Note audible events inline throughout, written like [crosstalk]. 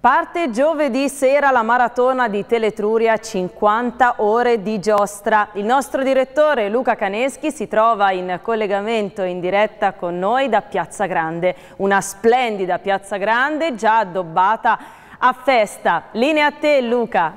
Parte giovedì sera la maratona di Teletruria 50 ore di giostra. Il nostro direttore Luca Caneschi si trova in collegamento in diretta con noi da Piazza Grande, una splendida Piazza Grande già addobbata a festa. Linea a te Luca.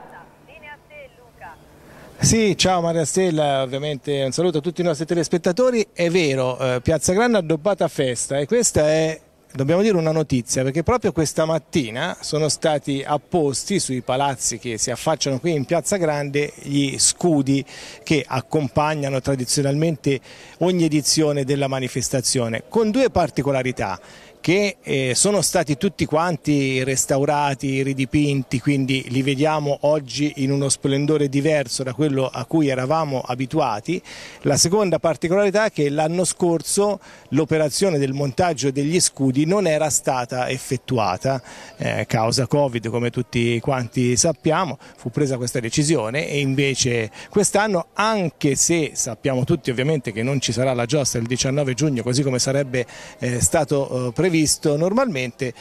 Sì, ciao Maria Stella, ovviamente un saluto a tutti i nostri telespettatori. È vero, eh, Piazza Grande addobbata a festa e questa è dobbiamo dire una notizia perché proprio questa mattina sono stati apposti sui palazzi che si affacciano qui in Piazza Grande gli scudi che accompagnano tradizionalmente ogni edizione della manifestazione con due particolarità che eh, sono stati tutti quanti restaurati, ridipinti, quindi li vediamo oggi in uno splendore diverso da quello a cui eravamo abituati. La seconda particolarità è che l'anno scorso l'operazione del montaggio degli scudi non era stata effettuata, eh, causa Covid come tutti quanti sappiamo, fu presa questa decisione e invece quest'anno anche se sappiamo tutti ovviamente che non ci sarà la giostra il 19 giugno così come sarebbe eh, stato eh, previsto, previsto normalmente,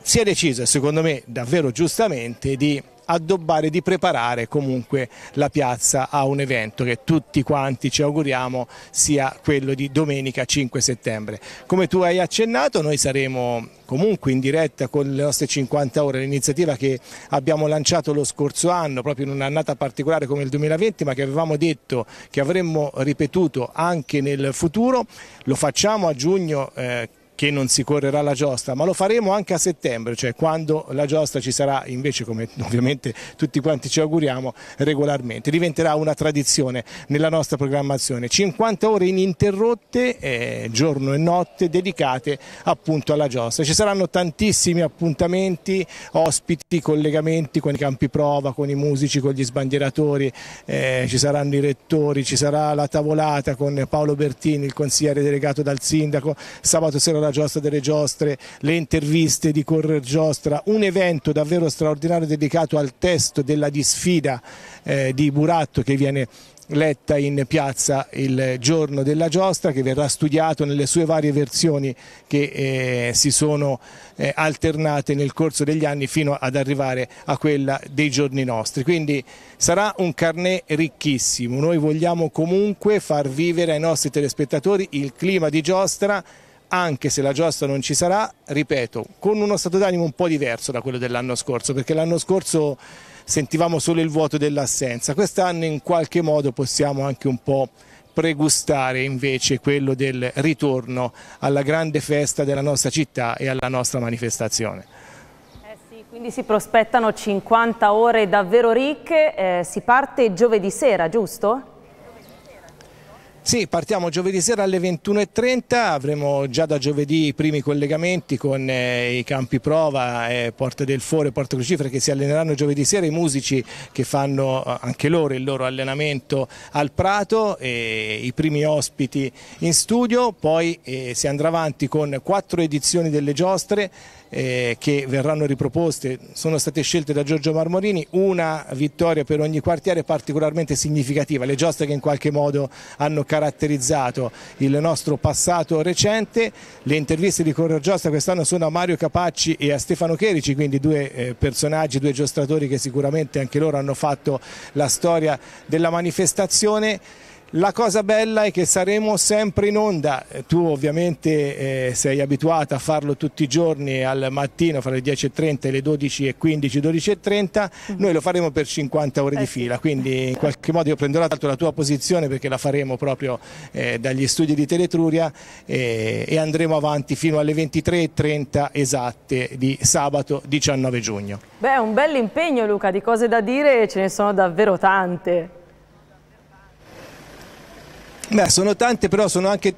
si è deciso, secondo me davvero giustamente, di addobbare, di preparare comunque la piazza a un evento che tutti quanti ci auguriamo sia quello di domenica 5 settembre. Come tu hai accennato noi saremo comunque in diretta con le nostre 50 ore, l'iniziativa che abbiamo lanciato lo scorso anno, proprio in un'annata particolare come il 2020, ma che avevamo detto che avremmo ripetuto anche nel futuro, lo facciamo a giugno. Eh, che non si correrà la giostra, ma lo faremo anche a settembre, cioè quando la giostra ci sarà invece, come [laughs] ovviamente tutti quanti ci auguriamo, regolarmente. Diventerà una tradizione nella nostra programmazione. 50 ore ininterrotte, eh, giorno e notte, dedicate appunto alla giostra. Ci saranno tantissimi appuntamenti, ospiti, collegamenti con i campi prova, con i musici, con gli sbandieratori, eh, ci saranno i rettori, ci sarà la tavolata con Paolo Bertini, il consigliere delegato dal sindaco, sabato sera la giostra delle giostre, le interviste di Correr Giostra, un evento davvero straordinario dedicato al testo della disfida eh, di Buratto che viene letta in piazza il giorno della giostra che verrà studiato nelle sue varie versioni che eh, si sono eh, alternate nel corso degli anni fino ad arrivare a quella dei giorni nostri. Quindi sarà un carnet ricchissimo. Noi vogliamo comunque far vivere ai nostri telespettatori il clima di giostra anche se la giostra non ci sarà, ripeto, con uno stato d'animo un po' diverso da quello dell'anno scorso, perché l'anno scorso sentivamo solo il vuoto dell'assenza, quest'anno in qualche modo possiamo anche un po' pregustare invece quello del ritorno alla grande festa della nostra città e alla nostra manifestazione. Eh quindi si prospettano 50 ore davvero ricche, eh, si parte giovedì sera, giusto? Sì, partiamo giovedì sera alle 21.30, avremo già da giovedì i primi collegamenti con eh, i campi prova, eh, Porte del Foro e Porte Crucifera che si alleneranno giovedì sera, i musici che fanno eh, anche loro il loro allenamento al Prato, i primi ospiti in studio, poi eh, si andrà avanti con quattro edizioni delle giostre eh, che verranno riproposte sono state scelte da Giorgio Marmorini, una vittoria per ogni quartiere particolarmente significativa, le giostre che in qualche modo hanno caratterizzato il nostro passato recente, le interviste di Corra Giosta quest'anno sono a Mario Capacci e a Stefano Cherici, quindi due eh, personaggi, due giostratori che sicuramente anche loro hanno fatto la storia della manifestazione. La cosa bella è che saremo sempre in onda, eh, tu ovviamente eh, sei abituata a farlo tutti i giorni al mattino fra le 10.30 e le 12.15, 12.30, mhm. noi lo faremo per 50 ore di eh fila, quindi in qualche modo io prenderò la tua posizione perché la faremo proprio eh, dagli studi di Teletruria eh, e andremo avanti fino alle 23.30 esatte di sabato 19 giugno. Beh, un bell'impegno Luca, di cose da dire ce ne sono davvero tante. Beh, sono tante, però sono anche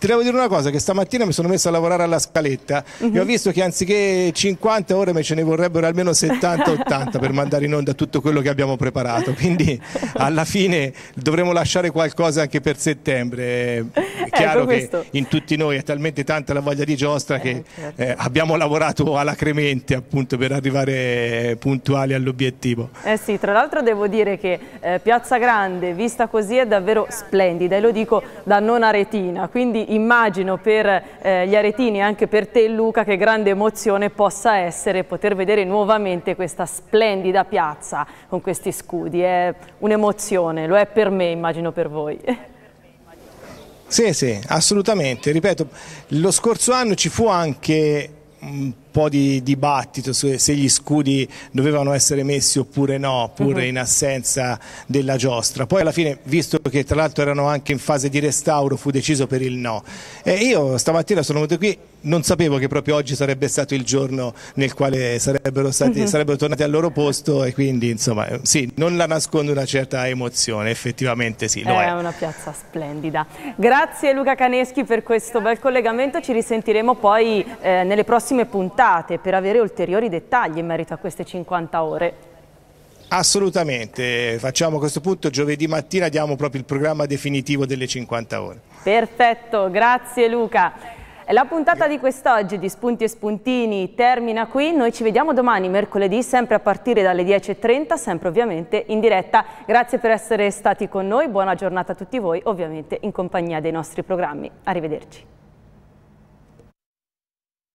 ti devo dire una cosa, che stamattina mi sono messo a lavorare alla scaletta mm -hmm. e ho visto che anziché 50 ore me ce ne vorrebbero almeno 70-80 [laughs] per mandare in onda tutto quello che abbiamo preparato. Quindi alla fine dovremo lasciare qualcosa anche per settembre. È ecco chiaro ecco che in tutti noi è talmente tanta la voglia di giostra eh, che certo. eh, abbiamo lavorato alacremente appunto per arrivare puntuali all'obiettivo. Eh sì, tra l'altro devo dire che eh, Piazza Grande vista così è davvero splendida e lo dico da non aretina, quindi immagino per eh, gli aretini, e anche per te Luca, che grande emozione possa essere poter vedere nuovamente questa splendida piazza con questi scudi. È un'emozione, lo è per me, immagino per voi. Sì, sì, assolutamente. Ripeto, lo scorso anno ci fu anche po' di dibattito su se gli scudi dovevano essere messi oppure no, pure uh mhm. -huh. in assenza della giostra. Poi alla fine, visto che tra l'altro erano anche in fase di restauro, fu deciso per il no. E io stamattina sono venuto qui, non sapevo che proprio oggi sarebbe stato il giorno nel quale sarebbero, stati, uh mhm. -huh. sarebbero tornati al loro posto e quindi insomma sì, non la nascondo una certa emozione, effettivamente sì, lo è. È una piazza splendida. Grazie Luca Caneschi per questo bel collegamento, ci risentiremo poi eh, nelle prossime puntate ospitate per avere ulteriori dettagli in merito a queste 50 ore. Assolutamente, facciamo a questo punto giovedì mattina diamo proprio il programma definitivo delle 50 ore. Perfetto, grazie Luca. La puntata di quest'oggi di Spunti e Spuntini termina qui, noi ci vediamo domani mercoledì sempre a partire dalle 10.30, sempre ovviamente in diretta. Grazie per essere stati con noi, buona giornata a tutti voi, ovviamente in compagnia dei nostri programmi. Arrivederci.